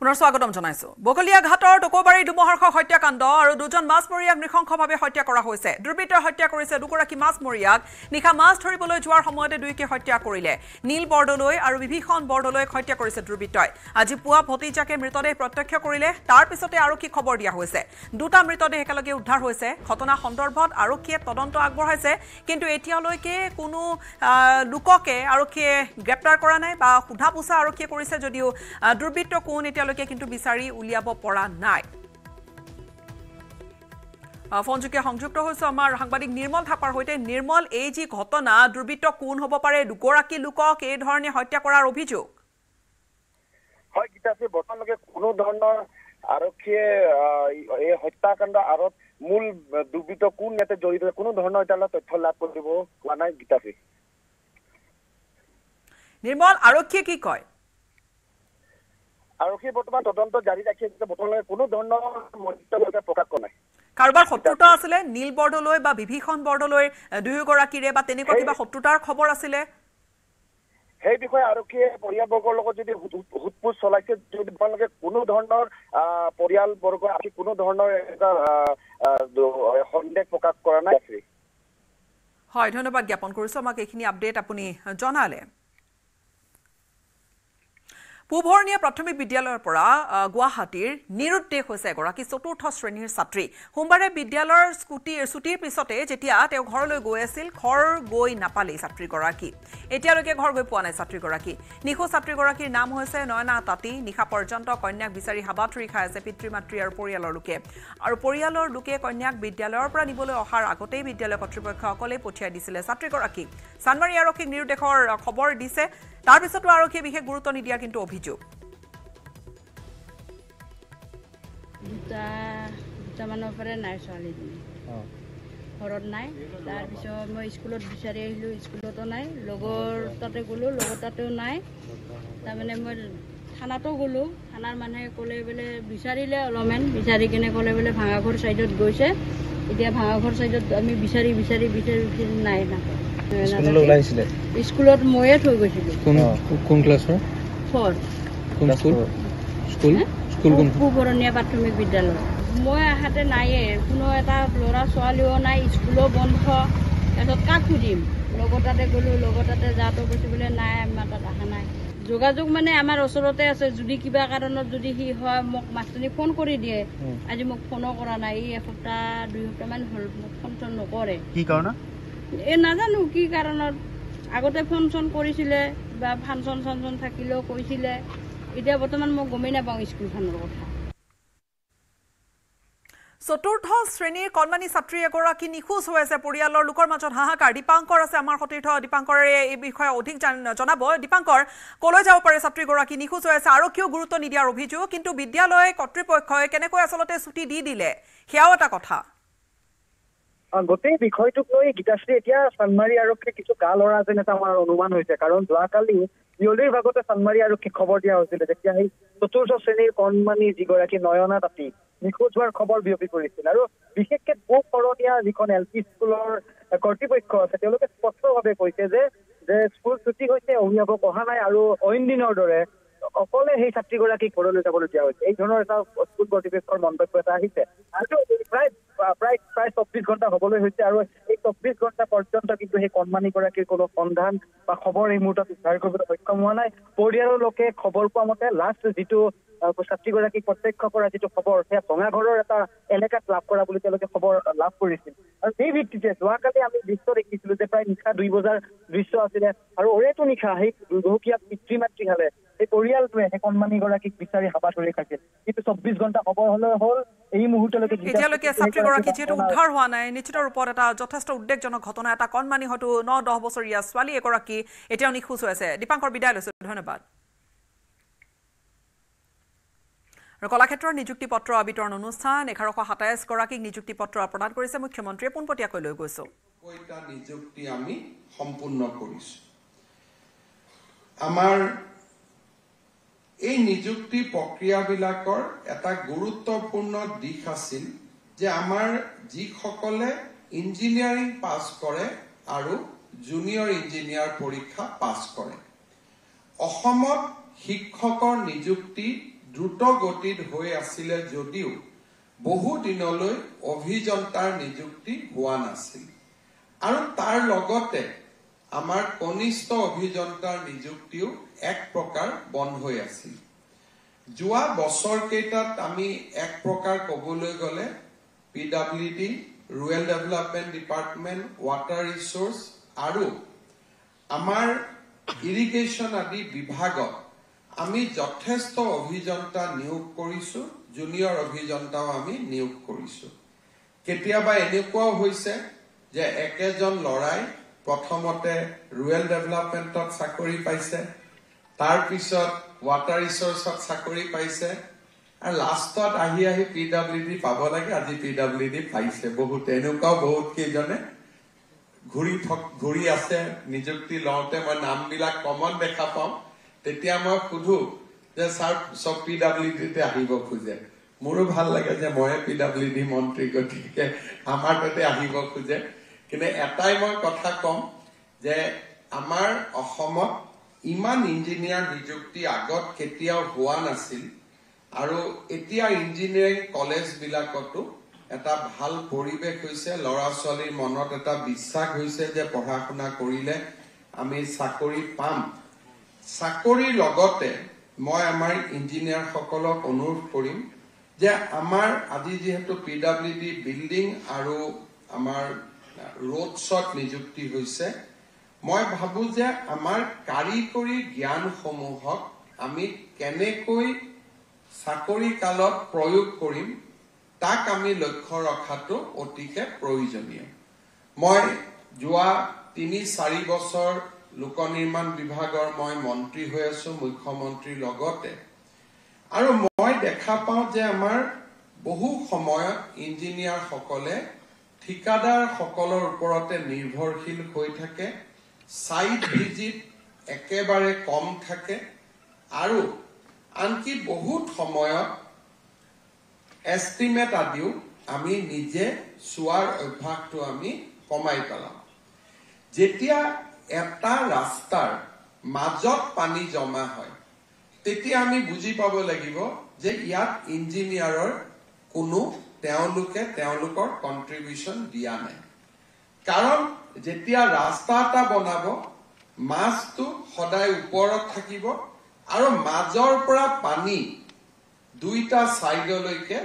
পুনৰ স্বাগতম জনাইছো বগলীয়া ঘাটৰ টকৌবাৰী দুমহৰ্ষ হত্যাকাণ্ড আৰু দুজন মাছমৰীয়াক নৃশংসভাৱে হত্যা কৰা হৈছে দুৰ্বৃত্তই হত্যা কৰিছে দুগৰাকী মাছমৰীয়াক নিশা মাছ ধৰিবলৈ যোৱাৰ সময়তে দুয়োকে হত্যা কৰিলে নীল বৰদলৈ আৰু বিভীষণ বৰদলৈক হত্যা কৰিছে দুৰ্বৃত্তই আজি পুৱা ভতিজাকে মৃতদেহ প্ৰত্যক্ষ কৰিলে তাৰ পিছতে আৰক্ষীক খবৰ দিয়া হৈছে দুটা মৃতদেহ একেলগে উদ্ধাৰ হৈছে ঘটনা সন্দৰ্ভত আৰক্ষীয়ে তদন্ত আগবঢ়াইছে কিন্তু এতিয়ালৈকে কোনো লোককে আৰক্ষীয়ে গ্ৰেপ্তাৰ কৰা নাই বা সোধা পোছা আৰক্ষীয়ে কৰিছে যদিও দুৰ্বৃত্ত কোন এতিয়া এতিয়ালৈকে কিন্তু বিচাৰি উলিয়াব পৰা নাই ফোনযোগে সংযুক্ত হৈছোঁ আমাৰ সাংবাদিক নিৰ্মল থাপাৰ সৈতে নিৰ্মল এই যি ঘটনা দুৰ্বৃত্ত কোন হ'ব পাৰে দুগৰাকী লোকক এই ধৰণে হত্যা কৰাৰ অভিযোগ হয় গীতাশ্ৰী বৰ্তমানলৈকে কোনো ধৰণৰ আৰক্ষীয়ে এই হত্যাকাণ্ড আঁৰত মূল দুৰ্বৃত্ত কোন ইয়াতে জড়িত কোনো ধৰণৰ এতিয়ালৈ তথ্য লাভ কৰিব হোৱা নাই গীতাশ্ৰী নিৰ্মল আৰক্ষীয়ে কি কয় আৰু সেই বৰ্তমান তদন্ত জাৰি ৰাখি আছে বৰ্তমানলৈ কোনো ধৰণৰ প্ৰকাশ কৰা নাই কাৰোবাৰ শত্ৰুতা আছিলে নীল বৰদলৈ বা বিভীষণ বৰদলৈ দুয়োগৰাকীৰে বা তেনেকুৱা কিবা শত্ৰুতাৰ খবৰ আছিলে সেই বিষয়ে আৰক্ষীয়ে পৰিয়ালবৰ্গৰ লগত যদি সোধপোছ চলাইছে যদি তোমালোকে কোনো ধৰণৰ পৰিয়ালবৰ্গ আজি কোনো ধৰণৰ সন্দেহ প্ৰকাশ কৰা নাই হয় ধন্যবাদ জ্ঞাপন কৰিছোঁ আমাক এইখিনি আপডেট আপুনি জনালে পোহৰণীয়া প্ৰাথমিক বিদ্যালয়ৰ পৰা গুৱাহাটীৰ নিৰুদ্দেশ হৈছে এগৰাকী চতুৰ্থ শ্ৰেণীৰ ছাত্ৰী সোমবাৰে বিদ্যালয়ৰ স্কুটিৰ ছুটিৰ পিছতে যেতিয়া তেওঁ ঘৰলৈ গৈ আছিল ঘৰ গৈ নাপালেই ছাত্ৰীগৰাকী এতিয়ালৈকে ঘৰ গৈ পোৱা নাই ছাত্ৰীগৰাকী নিখোজ ছাত্ৰীগৰাকীৰ নাম হৈছে নয়না তাঁতী নিশা পৰ্যন্ত কন্যাক বিচাৰি হাবাথুৰি খাই আছে পিতৃ মাতৃ আৰু পৰিয়ালৰ লোকে আৰু পৰিয়ালৰ লোকে কন্যাক বিদ্যালয়ৰ পৰা নিবলৈ অহাৰ আগতেই বিদ্যালয় কৰ্তৃপক্ষসকলে পঠিয়াই দিছিলে ছাত্ৰীগৰাকীক চানমাৰী আৰক্ষীক নিৰুদ্দেশৰ খবৰ দিছে তাৰ পিছতো আৰক্ষীয়ে বিশেষ গুৰুত্ব নিদিয়া কিন্তু অভিযোগ দুটামানৰ পৰা নাই ছোৱালীজনী ঘৰত নাই তাৰপিছত মই স্কুলত বিচাৰি আহিলোঁ স্কুলতো নাই লগৰ তাতে গ'লোঁ লগৰ তাতেও নাই তাৰমানে মই থানাতো গ'লোঁ থানাৰ মানুহে ক'লে বোলে বিচাৰিলে অলপমান বিচাৰি কিনে ক'লে বোলে ভাঙাঘৰ ছাইডত গৈছে এতিয়া ভাঙাঘৰ ছাইডত আমি বিচাৰি বিচাৰি বিচাৰি বিচাৰি নাই নাপাওঁ যোগাযোগ মানে আমাৰ ওচৰতে আছে যদি কিবা কাৰণত যদি সি হয় মোক মাষ্টৰনী ফোন কৰি দিয়ে আজি মোক ফোনো কৰা নাই এসপ্তাহ দুই সপ্তাহমান হ'ল মোক ফোন চোন নকৰে কি কাৰণত এই নাজানো কি কাৰণত আগতে ফোন কৰিছিলে বা ফাংচন চাংচন থাকিলেও কৈছিলে এতিয়া বৰ্তমান মই গমেই নাপাওঁ স্কুলখনৰ কথা চতুৰ্থ শ্ৰেণীৰ কণমানি ছাত্ৰী এগৰাকী নিখোজ হৈ আছে পৰিয়ালৰ লোকৰ মাজত হাহাকাৰ দীপাংকৰ আছে আমাৰ সতীৰ্থ দীপাংকৰে এই বিষয়ে অধিক জনাব দীপাংকৰ কলৈ যাব পাৰে ছাত্ৰীগৰাকী নিখোজ হৈ আছে আৰক্ষীয়েও গুৰুত্ব নিদিয়াৰ অভিযোগ কিন্তু বিদ্যালয় কৰ্তৃপক্ষই কেনেকৈ আচলতে ছুটি দি দিলে সেয়াও এটা কথা গোটেই বিষয়টোক লৈ গীতাশ্ৰী এতিয়া চানমাৰী আৰক্ষীয়ে কিছু গা লৰা যেন এটা আমাৰ অনুমান হৈছে কাৰণ যোৱাকালি বিয়লিৰ ভাগতে চানমাৰী আৰক্ষীক খবৰ দিয়া হৈছিলে যেতিয়া সেই চতুৰ্থ শ্ৰেণীৰ কণমানি যিগৰাকী নয়না তাতি নিখোজ হোৱাৰ খবৰ বিয়পি পৰিছিল আৰু বিশেষকে পূব কৰণীয়া যিখন এল পি স্কুলৰ কৰ্তৃপক্ষ আছে তেওঁলোকে স্পষ্টভাৱে কৈছে যে যে স্কুল ছুটি হৈছে অভিভাৱক অহা নাই আৰু অইন দিনৰ দৰে অকলে সেই ছাত্ৰীগৰাকীক ঘৰলৈ যাবলগীয়া হৈছে এই ধৰণৰ এটা স্কুল কৰ্তৃপক্ষৰ মন্তব্য এটা আহিছে আৰু প্ৰায় প্ৰায় প্ৰায় চৌব্বিছ ঘণ্টা হবলৈ হৈছে আৰু এই চৌব্বিছ ঘণ্টা পৰ্যন্ত কিন্তু সেই কণমানিগৰাকীৰ কোনো সন্ধান বা খবৰ এই মুহূৰ্তত উদ্ধাৰ কৰিবলৈ সক্ষম হোৱা নাই পৰিয়ালৰ লোকে খবৰ পোৱা মতে লাষ্ট যিটো ছাত্ৰীগৰাকীক প্ৰত্যক্ষ কৰা যিটো খবৰ সেয়া ভঙাঘৰৰ এটা এলেকাত লাভ কৰা বুলি তেওঁলোকে খবৰ লাভ কৰিছিল আৰু সেই ভিত্তিতে যোৱাকালি আমি দৃশ্য দেখিছিলো যে প্ৰায় নিশা দুই বজাৰ দৃশ্য আছিলে আৰু ওৰেটো নিশা সেই দুৰ্ভকীয়া পিতৃ মাতৃহালে সেই পৰিয়ালটোৱে সেই কণমানিগৰাকীক বিচাৰি হাবা ধৰি খাইছিল কিন্তু চৌব্বিছ ঘণ্টা সময় হলে হল এই মুহূৰ্তলৈকে এতিয়ালৈকে ছাত্ৰীগৰাকী যিহেতু উদ্ধাৰ হোৱা নাই নিশ্চিত ৰূপত এটা যথেষ্ট উদ্বেগজনক ঘটনা এটা কণমানি হয়তো ন দহ বছৰীয়া ছোৱালী এগৰাকী এতিয়াও নিখোজ হৈ আছে দীপাংকৰ বিদায় লৈছো ধন্যবাদ কলাক্ষেত্ৰৰ নিযুক্তি পত্ৰ আবিতৰণ অনুষ্ঠান এঘাৰশ সাতাইছ গৰাকীক নিযুক্তি পত্ৰ প্ৰদান কৰিছে মুখ্যমন্ত্ৰীয়ে পোনপটীয়াকৈ লৈ গৈছো নিযুক্তি আমি সম্পূৰ্ণ কৰিছো আমাৰ এই নিযুক্তি প্ৰক্ৰিয়াবিলাকৰ এটা গুৰুত্বপূৰ্ণ দিশ আছিল যে আমাৰ যিসকলে ইঞ্জিনিয়াৰিং পাছ কৰে আৰু জুনিয়ৰ ইঞ্জিনিয়াৰ পৰীক্ষা পাছ কৰে অসমত শিক্ষকৰ নিযুক্তি দ্ৰুত গতিত হৈ আছিলে যদিও বহুদিনলৈ অভিযন্তাৰ নিযুক্তি হোৱা নাছিল আৰু তাৰ লগতে আমাৰ কনিষ্ঠ অভিযন্তাৰ নিযুক্তিও এক প্ৰকাৰ বন্ধ হৈ আছিল যোৱা বছৰকেইটাত আমি এক প্ৰকাৰ ক'বলৈ গ'লে P W D rural development department water research আৰু আমাৰ ইৰিগেশ্যন আদি বিভাগত আমি যথেষ্ট অভিযন্তা নিয়োগ কৰিছো জুনিয়ৰ অভিযন্তাও আমি নিয়োগ কৰিছো কেতিয়াবা এনেকুৱাও হৈছে যে একেজন ল'ৰাই প্ৰথমতে ৰুৰেল ডেভেলপমেণ্টত চাকৰি পাইছে তাৰপিছত ৱাটাৰ ৰিচৰ্চত চাকৰি পাইছে আৰু লাষ্টত আহি আহি পি ডাব্লিউ ডি পাব লাগে আজি পি ডাব্লিউ ডি পাইছে বহুত এনেকুৱাও বহুত কেইজনে ঘূৰি ঘূৰি আছে নিযুক্তি লওঁতে মই নামবিলাক কমন দেখা পাওঁ তেতিয়া মই সুধো যে ছাৰ চব পি ডাব্লিউ ডিতে আহিব খোজে মোৰো ভাল লাগে যে মই পি ডাব্লিউ ডি মন্ত্ৰী গতিকে আমাৰ তাতে আহিব খোজে কিন্তু এটাই মই কথা কম যে আমাৰ অসমত ইমান ইঞ্জিনিয়াৰ নিযুক্তি আগত কেতিয়াও হোৱা নাছিল আৰু এতিয়া ইঞ্জিনিয়াৰিং কলেজ বিলাকতো এটা ভাল পৰিৱেশ হৈছে ল'ৰা ছোৱালীৰ মনত এটা বিশ্বাস হৈছে যে পঢ়া শুনা কৰিলে আমি চাকৰি পাম চাকৰিৰ লগতে মই আমাৰ ইঞ্জিনিয়াৰসকলক অনুৰোধ কৰিম যে আমাৰ আজি যিহেতু পি ডাব্লিউ ডি বিল্ডিং আৰু আমাৰ ৰোড শ্বত নিযুক্তি হৈছে মই ভাবোঁ যে আমাৰ কাৰিকৰী জ্ঞানসমূহক আমি কেনেকৈ চাকৰি কালত প্ৰয়োগ কৰিম তাক আমি লক্ষ্য ৰখাটো অতিকে প্ৰয়োজনীয় মই যোৱা তিনি চাৰি বছৰ লোক নিৰ্মাণ বিভাগৰ মই মন্ত্ৰী হৈ আছো মুখ্যমন্ত্ৰীৰ লগতে আৰু মই দেখা পাওঁ যে আমাৰ বহু সময়ত ইঞ্জিনিয়াৰসকলে ঠিকাদাৰসকলৰ ওপৰতে নিৰ্ভৰশীল হৈ থাকে ছাইট ভিজিট একেবাৰে কম থাকে আৰু আনকি বহুত সময়ত এষ্টিমেট আদিও আমি নিজে চোৱাৰ অভ্যাসটো আমি কমাই পেলাওঁ যেতিয়া এটা ৰাস্তাৰ মাজত পানী জমা হয় তেতিয়া আমি বুজি পাব লাগিব যে ইয়াত ইঞ্জিনিয়াৰৰ কোনো তেওঁলোকে তেওঁলোকৰ কণ্ট্ৰিবিউচন দিয়া নাই কাৰণ যেতিয়া ৰাস্তা এটা বনাব মাছটো সদায় ওপৰত থাকিব আৰু মাজৰ পৰা পানী দুইটা চাইডলৈকে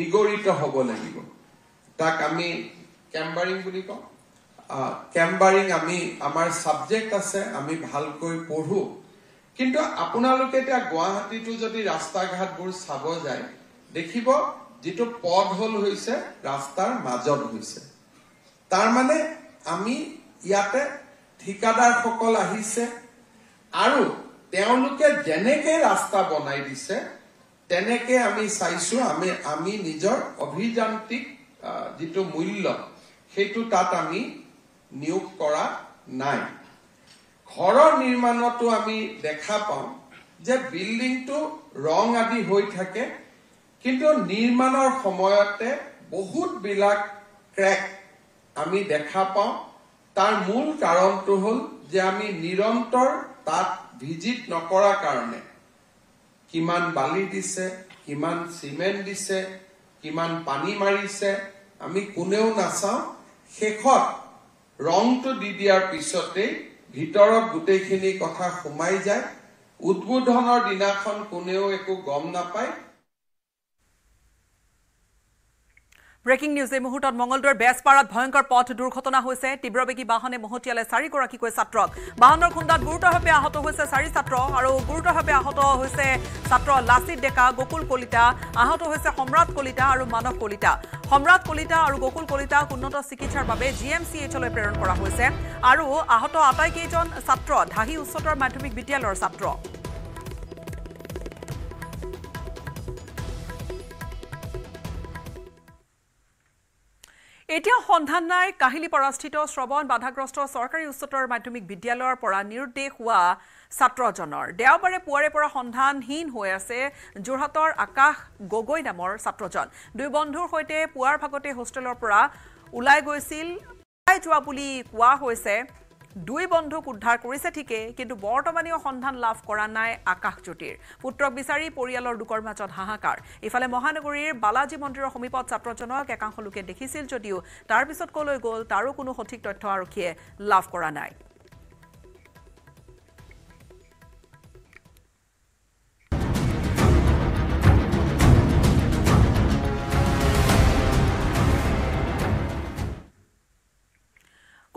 নিগৰিত হ'ব লাগিব তাক আমি কেম্বাৰিং বুলি কওঁ কেম্বাৰিং আমি আমাৰ ছাবজেক্ট আছে আমি ভালকৈ পঢ়ো কিন্তু আপোনালোকে এতিয়া গুৱাহাটীটো যদি ৰাস্তা ঘাটবোৰ চাব যায় দেখিব যিটো পদ হল হৈছে ৰাস্তাৰ মাজত হৈছে তাৰমানে আমি ইয়াতে ঠিকাদাৰসকল আহিছে আৰু তেওঁলোকে যেনেকে ৰাস্তা বনাই দিছে তেনেকে আমি চাইছো আমি আমি নিজৰ অভিযান্ত্ৰিক যিটো মূল্য সেইটো তাত আমি নিয়োগ কৰা নাই ঘৰৰ নিৰ্মাণতো আমি দেখা পাওঁ যে বিল্ডিংটো ৰং আদি হৈ থাকে কিন্তু নিৰ্মাণৰ সময়তে বহুত বিলাক ক্ৰেক আমি দেখা পাওঁ তাৰ মূল কাৰণটো হ'ল যে আমি নিৰন্তৰ তাত ভিজিট নকৰাৰ কাৰণে কিমান বালি দিছে কিমান চিমেণ্ট দিছে কিমান পানী মাৰিছে আমি কোনেও নাচাওঁ শেষত ৰংটো দি দিয়াৰ পিছতেই ভিতৰত গোটেইখিনি কথা সোমাই যায় উদ্বোধনৰ দিনাখন কোনেও একো গম নাপায় ব্ৰেকিং নিউজ এই মুহূৰ্তত মঙলদৈৰ বেজপাৰাত ভয়ংকৰ পথ দুৰ্ঘটনা হৈছে তীব্ৰবেগী বাহনে মহতিয়ালে চাৰিগৰাকীকৈ ছাত্ৰক বাহনৰ খুন্দাত গুৰুতৰভাৱে আহত হৈছে চাৰি ছাত্ৰ আৰু গুৰুতৰভাৱে আহত হৈছে ছাত্ৰ লাচিত ডেকা গকুল কলিতা আহত হৈছে সম্ৰাট কলিতা আৰু মানৱ কলিতা সম্ৰাট কলিতা আৰু গকুল কলিতাক উন্নত চিকিৎসাৰ বাবে জি এম চি এইচলৈ প্ৰেৰণ কৰা হৈছে আৰু আহত আটাইকেইজন ছাত্ৰ ঢাহি উচ্চতৰ মাধ্যমিক বিদ্যালয়ৰ ছাত্ৰ এতিয়া সন্ধান নাই কাহিলী পৰাস্থিত শ্ৰৱণ বাধাগ্ৰস্ত চৰকাৰী উচ্চতৰ মাধ্যমিক বিদ্যালয়ৰ পৰা নিৰ্দেশ হোৱা ছাত্ৰজনৰ দেওবাৰে পুৱাৰে পৰা সন্ধানহীন হৈ আছে যোৰহাটৰ আকাশ গগৈ নামৰ ছাত্ৰজন দুই বন্ধুৰ সৈতে পুৱাৰ ভাগতে হোষ্টেলৰ পৰা ওলাই গৈছিল ওলাই যোৱা বুলি কোৱা হৈছে দুই বন্ধুক উদ্ধাৰ কৰিছে ঠিকেই কিন্তু বৰ্তমানেও সন্ধান লাভ কৰা নাই আকাশজ্যোতিৰ পুত্ৰক বিচাৰি পৰিয়ালৰ লোকৰ মাজত হাহাকাৰ ইফালে মহানগৰীৰ বালাজী মন্দিৰৰ সমীপত ছাত্ৰজনক একাংশ লোকে দেখিছিল যদিও তাৰপিছত কলৈ গ'ল তাৰো কোনো সঠিক তথ্য আৰক্ষীয়ে লাভ কৰা নাই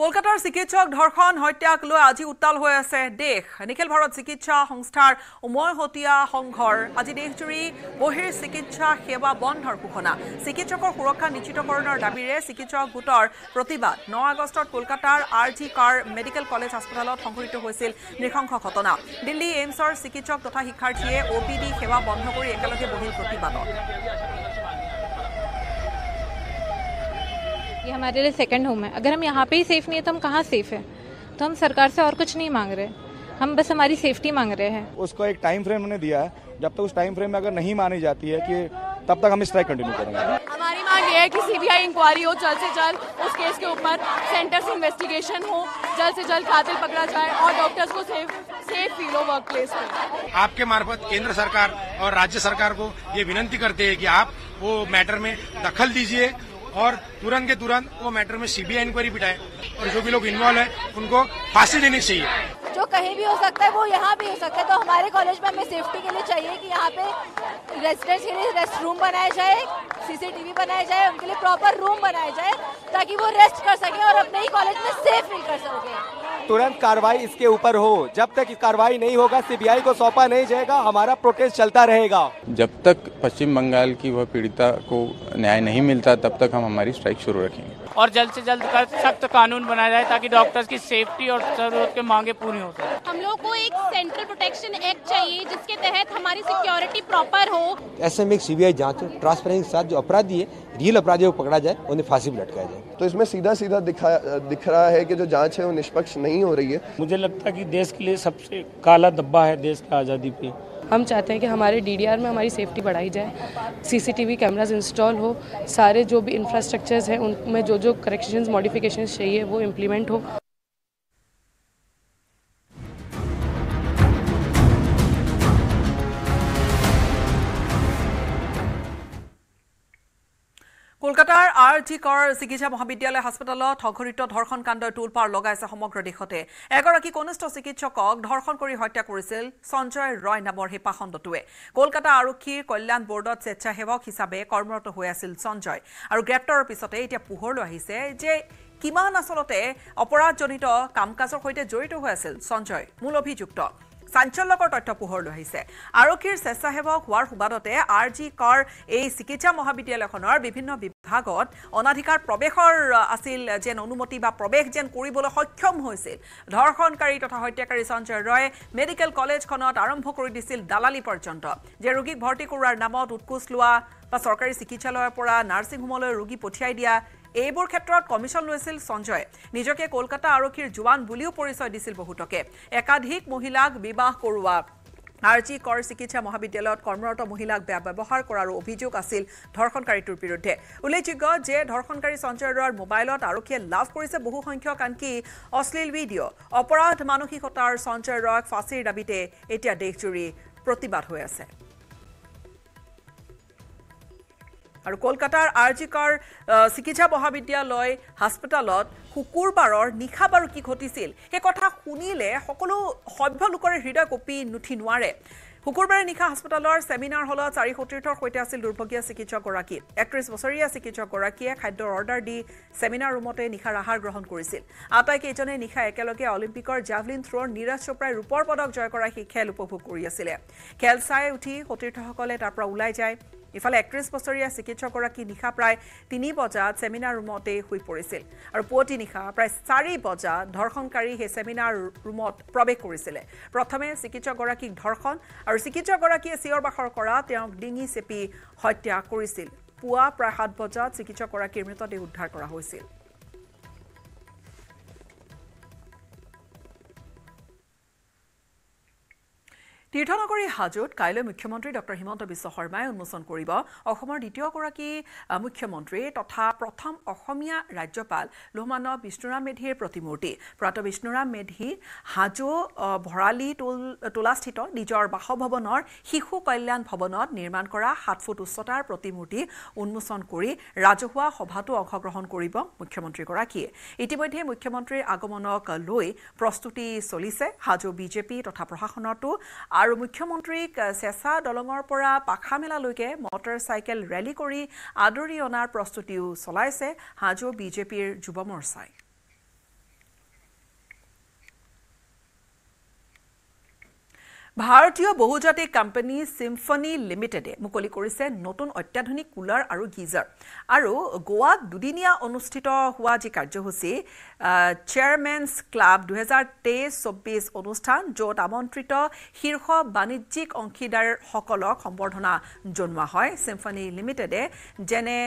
কলকাতাৰ চিকিৎসক ধৰ্ষণ হত্যাক লৈ আজি উত্তাল হৈ আছে দেশ নিখিল ভাৰত চিকিৎসা সংস্থাৰ উমৈহতীয়া সংঘৰ আজি দেশজুৰি বহিৰ চিকিৎসা সেৱা বন্ধৰ ঘোষণা চিকিৎসকৰ সুৰক্ষা নিশ্চিতকৰণৰ দাবীৰে চিকিৎসক গোটৰ প্ৰতিবাদ ন আগষ্টত কলকাতাৰ R G Kar medical college হাস্পতালত সংঘটিত হৈছিল নৃশংস ঘটনা দিল্লী এইমছৰ চিকিৎসক তথা শিক্ষাৰ্থীয়ে অ' পি ডি সেৱা বন্ধ কৰি একেলগে বহিল প্ৰতিবাদত ये हमारे लिए सेकेंड होम है अगर हम यहाँ पे ही सेफ नहीं है तो हम कहाँ सेफ है तो हम सरकार से और कुछ नहीं मांग रहे हम बस हमारी सेफ्टी मांग रहे हैं उसको एक टाइम फ्रेम हमने दिया है जब तक तो उस टाइम फ्रेम में अगर नहीं मानी जाती है कि तब तक हम स्ट्राइक कंटिन्यू करेंगे हमारी मांग ये है कि सीबीआई इंक्वायरी हो जल्द से जल्द उस केस के ऊपर सेंटर से इन्वेस्टिगेशन हो जल्द से जल्द कातिल पकड़ा जाए और डॉक्टर्स को सेफ सेफ फील हो वर्क प्लेस में आपके मार्फत केंद्र सरकार और राज्य सरकार को ये विनंती करते हैं कि आप वो मैटर में दखल दीजिए और तुरंत के तुरंत वो मैटर में सीबीआई इंक्वायरी बिठाए और जो भी लोग इन्वॉल्व है उनको फांसी देनी चाहिए जो कहीं भी हो सकता है वो यहाँ भी हो सकता है तो हमारे कॉलेज में हमें सेफ्टी के लिए चाहिए कि यहाँ पे रेजिडेंट्स के लिए रेस्ट रूम बनाया जाए सीसीटीवी बनाया जाए उनके लिए प्रॉपर रूम बनाया जाए ताकि वो रेस्ट कर सके और अपने ही कॉलेज में सेफ फील कर सके तुरंत कार्रवाई इसके ऊपर हो जब तक कार्रवाई नहीं होगा सीबीआई को सौंपा नहीं जाएगा हमारा प्रोटेस्ट चलता रहेगा जब तक पश्चिम बंगाल की वह पीड़िता को न्याय नहीं मिलता तब तक हम हमारी स्ट्राइक शुरू रखेंगे और जल्द से जल्द कर सख्त कानून बनाया जाए ताकि डॉक्टर्स की सेफ्टी और जरूरत के मांगे पूरी हो सके हम लोग को एक सेंट्रल प्रोटेक्शन एक्ट चाहिए जिसके तहत हमारी सिक्योरिटी प्रॉपर हो ऐसे में एक सीबीआई जांच हो ट्रांसपेरेंसी के साथ जो अपराधी है रियल अपराधी को पकड़ा जाए उन्हें फांसी भी लटकाया जाए तो इसमें सीधा सीधा दिख रहा है की जो जाँच है वो निष्पक्ष नहीं हो रही है मुझे लगता है की देश के लिए सबसे काला धब्बा है देश की आज़ादी पे हम चाहते हैं कि हमारे डीडीआर में हमारी सेफ्टी बढ़ाई जाए सीसीटीवी कैमरास इंस्टॉल हो सारे जो भी इंफ्रास्ट्रक्चर्स हैं उनमें जो जो करेक्शंस मॉडिफिकेशंस चाहिए वो इम्प्लीमेंट हो কলকাতাৰ আৰ জি কৰ চিকিৎসা মহাবিদ্যালয় হাস্পতালত সংঘটিত ধৰ্ষণ কাণ্ডৰ টোলপাৰ লগাইছে সমগ্ৰ দেশতে এগৰাকী কনিষ্ঠ চিকিৎসকক ধৰ্ষণ কৰি হত্যা কৰিছিল সঞ্জয় ৰয় নামৰ সেই পাষণ্ডটোৱে কলকাতা আৰক্ষীৰ কল্যাণ বৰ্ডত স্বেচ্ছাসেৱক হিচাপে কৰ্মৰত হৈ আছিল সঞ্জয় আৰু গ্ৰেপ্তাৰৰ পিছতে এতিয়া পোহৰলৈ আহিছে যে কিমান আচলতে অপৰাধজনিত কাম কাজৰ সৈতে জড়িত হৈ আছিল সঞ্জয় মূল অভিযুক্ত চাঞ্চল্যকৰ তথ্য পোহৰলৈ আহিছে আৰক্ষীৰ স্বেচ্ছাসেৱক হোৱাৰ সুবাদতে আৰ জি কৰ এই চিকিৎসা মহাবিদ্যালয়খনৰ বিভিন্ন বিভাগত অনাধিকাৰ প্ৰৱেশৰ আছিল যেন অনুমতি বা প্ৰৱেশ যেন কৰিবলৈ সক্ষম হৈছিল ধৰ্ষণকাৰী তথা হত্যাকাৰী সঞ্জয় ৰয়ে মেডিকেল কলেজখনত আৰম্ভ কৰি দিছিল দালালি পৰ্যন্ত যে ৰোগীক ভৰ্তি কৰোৱাৰ নামত উৎকোচ লোৱা বা চৰকাৰী চিকিৎসালয়ৰ পৰা নাৰ্ছিং হোমলৈ ৰোগী পঠিয়াই দিয়া এইবোৰ ক্ষেত্ৰত কমিশ্যন লৈছিল সঞ্জয়ে নিজকে কলকাতা আৰক্ষীৰ জোৱান বুলিও পৰিচয় দিছিল বহুতকে একাধিক মহিলাক বিবাহ কৰোৱা আৰ জি কৰ চিকিৎসা মহাবিদ্যালয়ত কৰ্মৰত মহিলাক বেয়া ব্যৱহাৰ কৰাৰো অভিযোগ আছিল ধৰ্ষণকাৰীটোৰ বিৰুদ্ধে উল্লেখযোগ্য যে ধৰ্ষণকাৰী সঞ্জয় ৰোৱাৰ মোবাইলত আৰক্ষীয়ে লাভ কৰিছে বহু সংখ্যক আনকি অশ্লীল ভিডিঅ' অপৰাধ মানসিকতাৰ সঞ্জয় ৰয়ক ফাঁচীৰ দাবীতে এতিয়া দেশজুৰি প্ৰতিবাদ হৈ আছে আৰু কলকাতাৰ আৰ জি কাৰ চিকিৎসা মহাবিদ্যালয় হাস্পিটেলত শুকুৰবাৰৰ নিশা বাৰু কি ঘটিছিল সেই কথা শুনিলে সকলো সভ্য লোকৰে হৃদয় কপি নুঠি নোৱাৰে শুকুৰবাৰে নিশা হাস্পিটেলৰ ছেমিনাৰ হলত চাৰি সতীৰ্থৰ সৈতে আছিল দুৰ্ভগীয়া চিকিৎসকগৰাকী একত্ৰিছ বছৰীয়া চিকিৎসকগৰাকীয়ে খাদ্যৰ অৰ্ডাৰ দি ছেমিনাৰ ৰুমতে নিশাৰ আহাৰ গ্ৰহণ কৰিছিল আটাইকেইজনে নিশা একেলগে অলিম্পিকৰ জাভলিন থ্ৰ'ৰ নীৰাজ চোপ্ৰাই ৰূপৰ পদক জয় কৰা সেই খেল উপভোগ কৰি আছিলে খেল চাই উঠি সতীৰ্থসকলে তাৰ পৰা ওলাই যায় ইফালে একত্ৰিছ বছৰীয়া চিকিৎসকগৰাকী নিশা প্ৰায় তিনি বজাত ছেমিনাৰ ৰুমতে শুই পৰিছিল আৰু পুৱতি নিশা প্ৰায় চাৰি বজাত ধৰ্ষণকাৰী সেই ছেমিনাৰ ৰুমত প্ৰৱেশ কৰিছিলে প্ৰথমে চিকিৎসকগৰাকীক ধৰ্ষণ আৰু চিকিৎসকগৰাকীয়ে চিঞৰ বাখৰ কৰা তেওঁক ডিঙি চেপি হত্যা কৰিছিল পুৱা প্ৰায় সাত বজাত চিকিৎসকগৰাকীৰ মৃতদেহ উদ্ধাৰ কৰা হৈছিল তীৰ্থনগৰী হাজোত কাইলৈ মুখ্যমন্ত্ৰী ডঃ হিমন্ত বিশ্ব শৰ্মাই উন্মোচন কৰিব অসমৰ দ্বিতীয়গৰাকী মুখ্যমন্ত্ৰী তথা প্ৰথম অসমীয়া ৰাজ্যপাল লোহমানৱ বিষ্ণুৰাম মেধিৰ প্ৰতিমূৰ্তি প্ৰাত বিষ্ণুৰাম মেধি হাজো ভৰালি টোলাস্থিত নিজৰ বাসভৱনৰ শিশু কল্যাণ ভৱনত নিৰ্মাণ কৰা সাত ফুট উচ্চতাৰ প্ৰতিমূৰ্তি উন্মোচন কৰি ৰাজহুৱা সভাতো অংশগ্ৰহণ কৰিব মুখ্যমন্ত্ৰীগৰাকীয়ে ইতিমধ্যে মুখ্যমন্ত্ৰীৰ আগমনক লৈ প্ৰস্তুতি চলিছে হাজো বিজেপি তথা প্ৰশাসনতো আৰু মুখ্যমন্ত্ৰীক চেচা দলঙৰ পৰা পাখামেলালৈকে মটৰ চাইকেল ৰেলী কৰি আদৰি অনাৰ প্ৰস্তুতিও চলাইছে হাজো বিজেপিৰ যুৱ মৰ্চাই ভাৰতীয় বহুজাতি কোম্পানী চিম্ফনী লিমিটেডে মুকলি কৰিছে নতুন অত্যাধুনিক কুলাৰ আৰু গিজাৰ আৰু গোৱাত দুদিনীয়া অনুষ্ঠিত হোৱা যি কাৰ্যসূচী চেয়াৰমেনছ ক্লাব দুহেজাৰ তেইছ চৌব্বিছ অনুষ্ঠান য'ত আমন্ত্ৰিত শীৰ্ষ বাণিজ্যিক অংশীদাৰসকলক সম্বৰ্ধনা জনোৱা হয় চিম্ফনী লিমিটেডে যেনে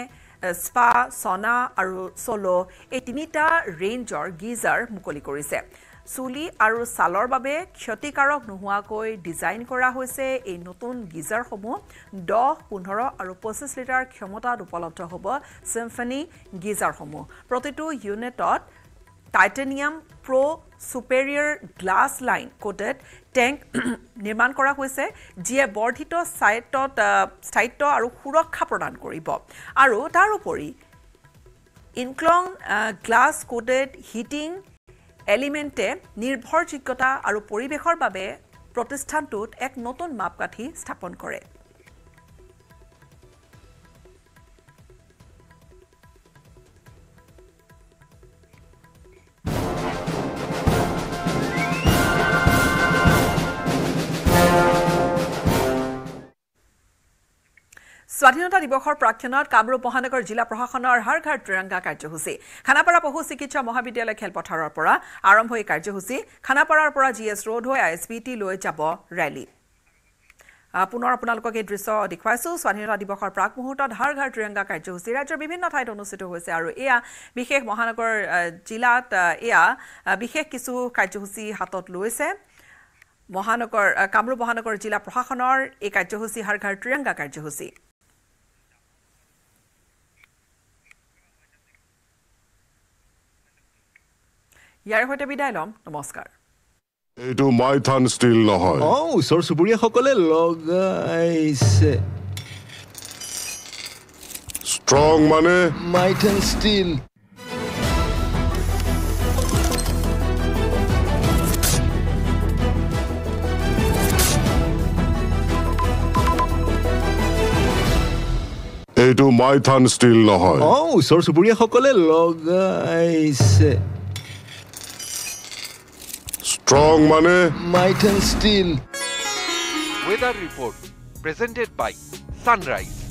স্পা চনা আৰু চ'ল' এই তিনিটা ৰেঞ্জৰ গিজাৰ মুকলি কৰিছে চুলি আৰু ছালৰ বাবে ক্ষতিকাৰক নোহোৱাকৈ ডিজাইন কৰা হৈছে এই নতুন গিজাৰসমূহ দহ পোন্ধৰ আৰু পঁচিছ লিটাৰ ক্ষমতাত উপলব্ধ হ'ব চিম্ফনি গিজাৰসমূহ প্ৰতিটো ইউনিটত titanium pro' superior glass line coated tank নিৰ্মাণ কৰা হৈছে যিয়ে বৰ্ধিত স্থায়িত্বত স্থায়িত্ব আৰু সুৰক্ষা প্ৰদান কৰিব আৰু তাৰোপৰি ইনক্লং গ্লাছ কোটেড হিটিং এলিমেণ্টে নিৰ্ভৰযোগ্যতা আৰু পৰিৱেশৰ বাবে প্ৰতিষ্ঠানটোত এক নতুন মাপকাঠি স্থাপন কৰে স্বাধীনতা দিবসৰ প্ৰাক্ষণত কামৰূপ মহানগৰ জিলা প্ৰশাসনৰ হাৰ ঘাট ত্ৰিৰংগা কাৰ্যসূচী খানাপাৰা পশু চিকিৎসা মহাবিদ্যালয় খেলপথাৰৰ পৰা আৰম্ভ এই কাৰ্যসূচী খানাপাৰাৰ পৰা জি এছ ৰোড হৈ আই এছ পি টি লৈ যাব ৰেলী পুনৰ আপোনালোকক এই দৃশ্য দেখুৱাইছোঁ স্বাধীনতা দিৱসৰ প্ৰাক মুহূৰ্তত হাৰ ঘাৰ ত্ৰিৰংগা কাৰ্যসূচী ৰাজ্যৰ বিভিন্ন ঠাইত অনুষ্ঠিত হৈছে আৰু এয়া বিশেষ মহানগৰ জিলাত এয়া বিশেষ কিছু কাৰ্যসূচী হাতত লৈছে মহানগৰ কামৰূপ মহানগৰ জিলা প্ৰশাসনৰ এই কাৰ্যসূচী হাৰ ঘাৰ ত্ৰিৰংগা কাৰ্যসূচী ইয়াৰ সৈতে বিদায় ল'ম নমস্কাৰ এইটো মাই থান ষ্টিল নহয় অঁ ওচৰ চুবুৰীয়াসকলে লগাইছে ষ্ট্ৰং মানে মাই থান ষ্টিল এইটো মাই থান ষ্টিল নহয় অঁ ওচৰ চুবুৰীয়াসকলে লগাইছে strong money might and steel weather report presented by sunrise